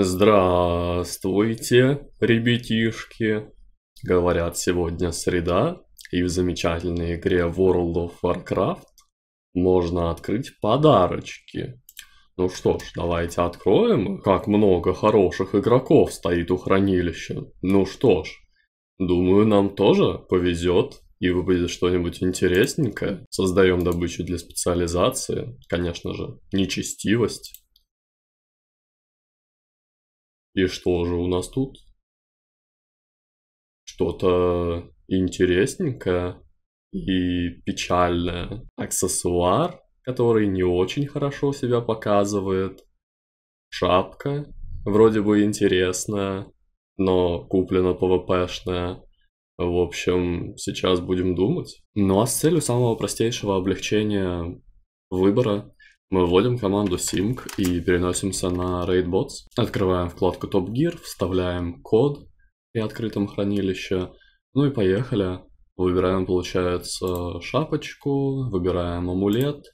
Здравствуйте, ребятишки! Говорят, сегодня среда, и в замечательной игре World of Warcraft можно открыть подарочки. Ну что ж, давайте откроем, как много хороших игроков стоит у хранилища. Ну что ж, думаю, нам тоже повезет и выпадет что-нибудь интересненькое. Создаем добычу для специализации, конечно же, нечестивость. И что же у нас тут? Что-то интересненькое и печальное. Аксессуар, который не очень хорошо себя показывает. Шапка, вроде бы интересная, но куплена ПВПшная. В общем, сейчас будем думать. Ну а с целью самого простейшего облегчения выбора мы вводим команду sync и переносимся на RaidBots. Открываем вкладку Top Gear, вставляем код при открытом хранилище. Ну и поехали. Выбираем, получается, шапочку, выбираем амулет,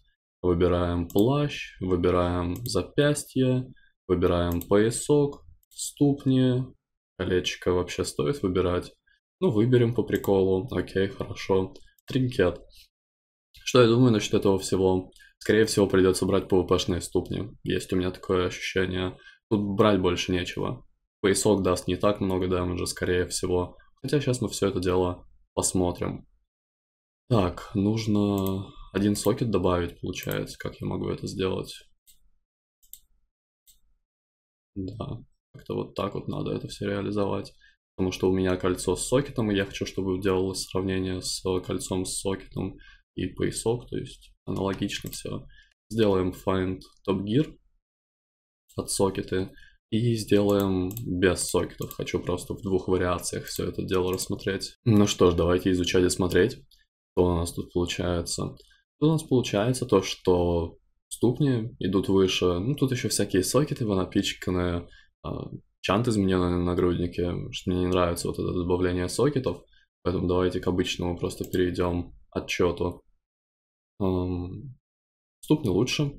выбираем плащ, выбираем запястье, выбираем поясок, ступни, колечко вообще стоит выбирать. Ну, выберем по приколу. Окей, хорошо. Тринкет. Что я думаю насчет этого всего? скорее всего, придется брать PvP-шные ступни. Есть у меня такое ощущение. Тут брать больше нечего. Поясок даст не так много дэмэджа, скорее всего. Хотя сейчас мы все это дело посмотрим. Так, нужно один сокет добавить, получается. Как я могу это сделать? Да, как-то вот так вот надо это все реализовать. Потому что у меня кольцо с сокетом, и я хочу, чтобы делалось сравнение с кольцом с сокетом и поясок, то есть аналогично все. Сделаем find top gear от сокеты и сделаем без сокетов. Хочу просто в двух вариациях все это дело рассмотреть. Ну что ж, давайте изучать и смотреть, что у нас тут получается. Тут у нас получается то, что ступни идут выше. Ну, тут еще всякие сокеты напичканы, а, чант измененный на нагруднике, что мне не нравится вот это добавление сокетов. Поэтому давайте к обычному просто перейдем отчету. Эм, Ступни лучше.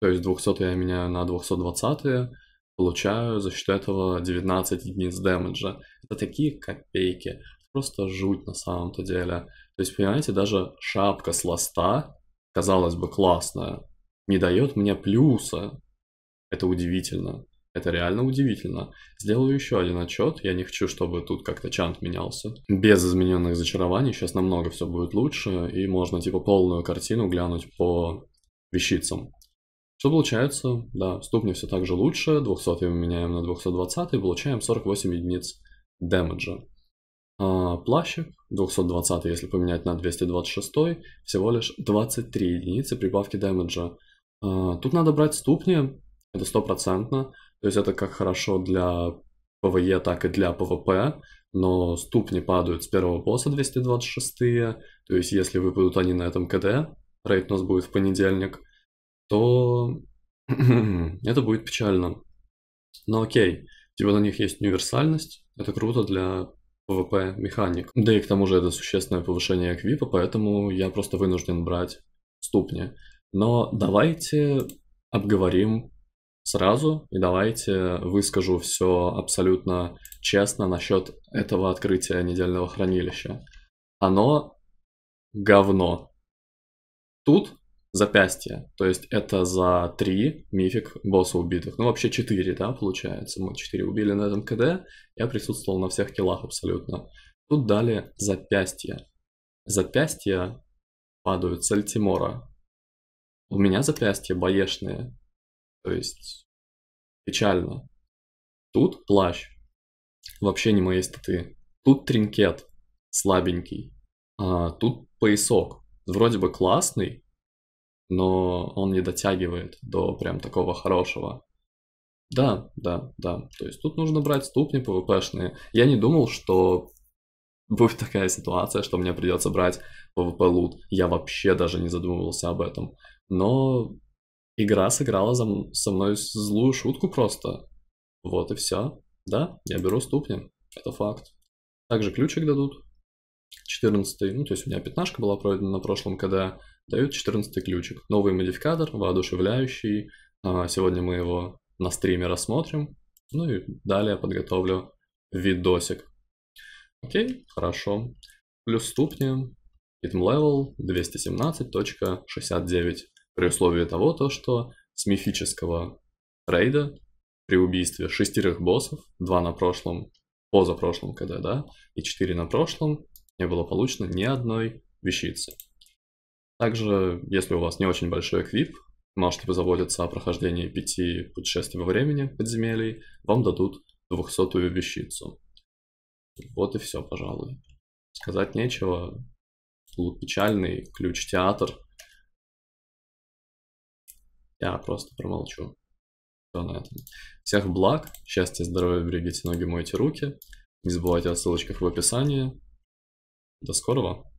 То есть 200 я меняю на 220, получаю за счет этого 19 единиц дэмэджа. Это такие копейки. Просто жуть на самом-то деле. То есть, понимаете, даже шапка с ласта, казалось бы, классная, не дает мне плюса. Это удивительно. Это реально удивительно. Сделаю еще один отчет. Я не хочу, чтобы тут как-то чант менялся. Без измененных зачарований сейчас намного все будет лучше. И можно типа полную картину глянуть по вещицам. Что получается? Да, ступни все так же лучше. 200 мы меняем на 220 и получаем 48 единиц дэмэджа. А плащик 220, если поменять на 226, всего лишь 23 единицы прибавки дэмэджа. А, тут надо брать ступни, это стопроцентно. То есть это как хорошо для ПВЕ, так и для ПВП, но ступни падают с первого босса 226 то есть если выпадут они на этом КД, рейд у нас будет в понедельник, то это будет печально. Но окей, типа на них есть универсальность, это круто для ПВП механик. Да и к тому же это существенное повышение эквипа, поэтому я просто вынужден брать ступни. Но давайте обговорим сразу и давайте выскажу все абсолютно честно насчет этого открытия недельного хранилища. Оно говно. Тут запястье, то есть это за три мифик босса убитых. Ну вообще четыре, да, получается. Мы четыре убили на этом КД, я присутствовал на всех киллах абсолютно. Тут дали запястье. Запястья падают с Альтимора. У меня запястья боешные, то есть печально. Тут плащ. Вообще не моей статы. Тут тринкет слабенький. А, тут поясок. Вроде бы классный, но он не дотягивает до прям такого хорошего. Да, да, да. То есть тут нужно брать ступни ПВПшные. Я не думал, что будет такая ситуация, что мне придется брать PvP лут. Я вообще даже не задумывался об этом. Но игра сыграла за, со мной злую шутку просто. Вот и все. Да, я беру ступни. Это факт. Также ключик дадут. 14 ну то есть у меня пятнашка была пройдена на прошлом, когда дают 14 ключик. Новый модификатор, воодушевляющий. А, сегодня мы его на стриме рассмотрим. Ну и далее подготовлю видосик. Окей, хорошо. Плюс ступни, item level 217.69 при условии того, то, что с мифического рейда при убийстве шестерых боссов, два на прошлом, позапрошлом КД, да, и четыре на прошлом, не было получено ни одной вещицы. Также, если у вас не очень большой эквип, мало что позаботиться о прохождении пяти путешествий во времени подземелий, вам дадут двухсотую вещицу. Вот и все, пожалуй. Сказать нечего. Был печальный ключ-театр, я просто промолчу. Все на этом. Всех благ, счастья, здоровья, берегите ноги, мойте руки. Не забывайте о ссылочках в описании. До скорого!